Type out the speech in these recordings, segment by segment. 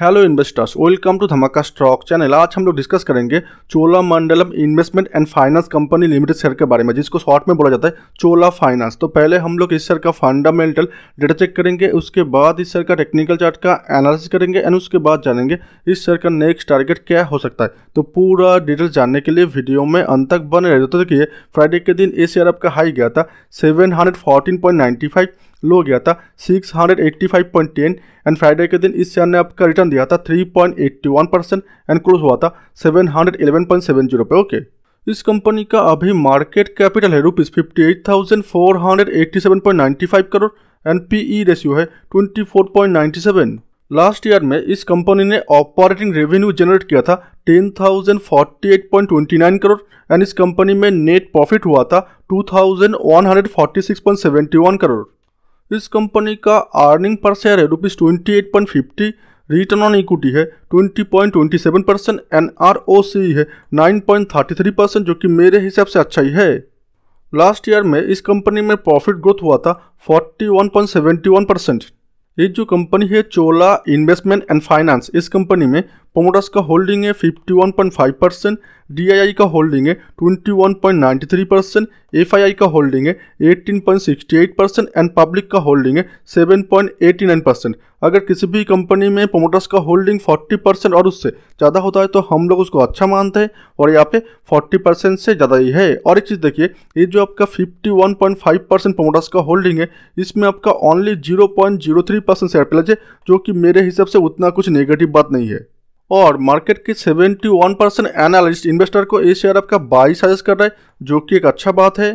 hello investors welcome to Dhamaka stock channel आज हम लोग डिस्कस करेंगे Chola Mandalam investment and finance company limited share के बारे में जिसको शॉर्ट में बोला जाता है चोला फाइनेंस तो पहले हम लोग इस शेयर का फंडामेंटल डेटा चेक करेंगे उसके बाद इस शेयर का टेक्निकल चार्ट का एनालिसिस करेंगे एंड उसके बाद जानेंगे इस शेयर का नेक्स्ट टारगेट क्या हो सकता है तो पूरा डिटेल जानने के लिए वीडियो में अंत तक बने रहे तो देखिए फ्राइडे के दिन ए शेयर आपका हाई गया था सेवन लो गया था 685.10 एंड फ्राइडे के दिन इस शेयर ने आपका रिटर्न दिया था 3.81 परसेंट एंड क्लोज हुआ था 711.70 पे ओके इस कंपनी का अभी मार्केट कैपिटल है rupees fifty crore and E ratio है 24.97 लास्ट ईयर में इस कंपनी ने ऑपरेटिंग रेवेन्यू जनरेट किया था 10,048.29 करोड़ एंड इस कंपनी में नेट प्रॉफिट हुआ था 2,146.71 करोड़ इस कंपनी का अर्निंग पर शेयर है rupees twenty eight point fifty return on equity है twenty twenty point seven percent N है nine point thirty three percent जो कि मेरे हिसाब से अच्छा ही है लास्ट ईयर में इस कंपनी में प्रॉफिट ग्रोथ हुआ था forty one point seventy one percent ये जो कंपनी है चोला इन्वेस्टमेंट एंड फाइनेंस इस कंपनी में प्रोमोटर्स का होल्डिंग है 51.5 परसेंट डी का होल्डिंग है 21.93 परसेंट एफ का होल्डिंग है 18.68 परसेंट एंड पब्लिक का होल्डिंग है 7.89 परसेंट अगर किसी भी कंपनी में प्रोमोटर्स का होल्डिंग 40 परसेंट और उससे ज़्यादा होता है तो हम लोग उसको अच्छा मानते हैं और यहाँ पे 40 परसेंट से ज़्यादा ही है और एक चीज़ देखिए ये जो आपका 51.5 परसेंट प्रोमोटर्स का होल्डिंग है इसमें आपका ओनली 0.03 परसेंट शेयर प्लस है जो कि मेरे हिसाब से उतना कुछ नेगेटिव बात नहीं है और मार्केट की 71 परसेंट एनालिस्ट इन्वेस्टर को ये शेयर आपका बाई सजेस्ट कर रहा है जो कि एक अच्छा बात है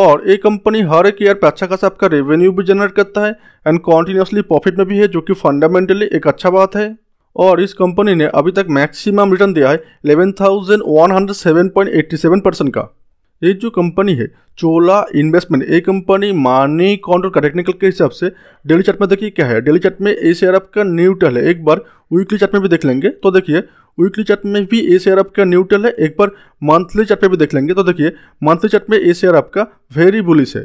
और ये कंपनी हर एक ईयर पर अच्छा खासा आपका रेवेन्यू भी जनरेट करता है एंड कॉन्टीन्यूसली प्रॉफिट में भी है जो कि फंडामेंटली एक अच्छा बात है और इस कंपनी ने अभी तक मैक्सिमम रिटर्न दिया है 11,107.87 परसेंट का ये जो कंपनी है चोला इन्वेस्टमेंट ये कंपनी मानी काउंटर का टेक्निकल के हिसाब से डेली चार्ट में देखिए क्या है डेली चार्ट में ए शेयर आपका न्यूट्रल है एक बार वीकली चार्ट में भी देख लेंगे तो देखिए वीकली चार्ट में भी ए शेयर आपका न्यूट्रल है एक बार मंथली चार्ट में भी देख लेंगे तो देखिए मंथली चार्ट में ए शेयर आपका वेरी बुलिस है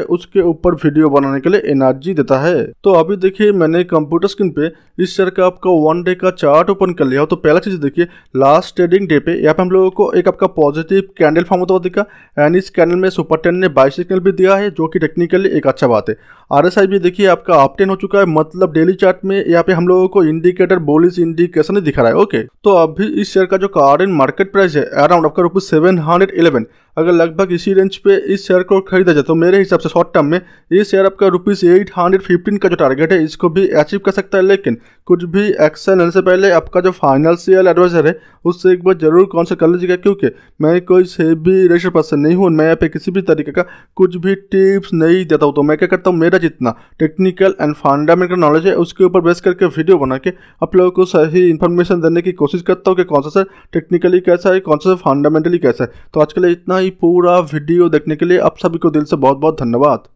है उसके ऊपर वीडियो बनाने के लिए एनर्जी देता है तो अभी देखिए मैंने कंप्यूटर स्क्रीन पे इस शेयर का आपका वन डे का चार्ट ओपन कर लिया हो तो पहला चीज देखिए लास्ट ट्रेडिंग डे पे यहाँ पे हम लोगों को एक आपका पॉजिटिव कैंडल फॉर्म होता हुआ दिखा एंड इस कैंडल में सुपर टेन ने बाई सिग्नल भी दिया है जो कि टेक्निकली एक अच्छा बात है आर एस आई भी देखिए आपका अपटेन हो चुका है मतलब डेली चार्ट में यहाँ पे हम लोगों को इंडिकेटर बोलिस इंडिकेशन ही दिखा रहा है ओके तो अभी इस शेयर का जो कारेंट मार्केट प्राइस है अराउंड आपका रुपीज सेवन हंड्रेड इलेवन अगर लगभग इसी रेंज पे इस शेयर को खरीदा जाए तो मेरे हिसाब से शॉर्ट टर्म में ये शेयर आपका रुपीज़ एट हंड्रेड फिफ्टीन का जो टारगेट है इसको भी अचीव कर सकता है लेकिन कुछ भी एक्शन लेने से पहले आपका जो फाइनेंशियल एडवाइजर है उससे एक बार जरूर कॉन्सल्ट कर लीजिएगा क्योंकि मैं कोई से भी रेशर पर्सन नहीं हूँ मैं यहाँ पे किसी भी तरीके का कुछ भी टिप्स नहीं देता हूँ तो मैं क्या करता हूँ मेरा जितना टेक्निकल एंड फंडामेंटल नॉलेज है उसके ऊपर बेस करके वीडियो बना के आप लोगों को सही इन्फॉर्मेशन देने की कोशिश करता हूँ कि कौन सा सर टेक्निकली कैसा है कौन सा सर फंडामेंटली कैसा है तो आज के लिए इतना ही पूरा वीडियो देखने के लिए आप सभी को दिल से बहुत बहुत धन्यवाद